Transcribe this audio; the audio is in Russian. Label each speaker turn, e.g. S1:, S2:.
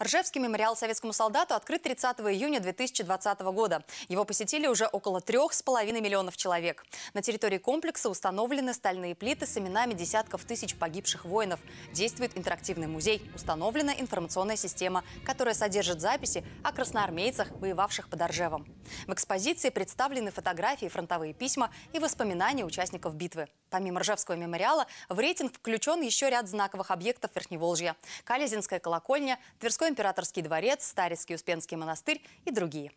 S1: Ржевский мемориал советскому солдату открыт 30 июня 2020 года. Его посетили уже около трех с половиной миллионов человек. На территории комплекса установлены стальные плиты с именами десятков тысяч погибших воинов. Действует интерактивный музей. Установлена информационная система, которая содержит записи о красноармейцах, воевавших под Ржевом. В экспозиции представлены фотографии, фронтовые письма и воспоминания участников битвы. Помимо Ржевского мемориала, в рейтинг включен еще ряд знаковых объектов Верхневолжья. Калезинская колокольня, Тверской императорский дворец, Старецкий Успенский монастырь и другие.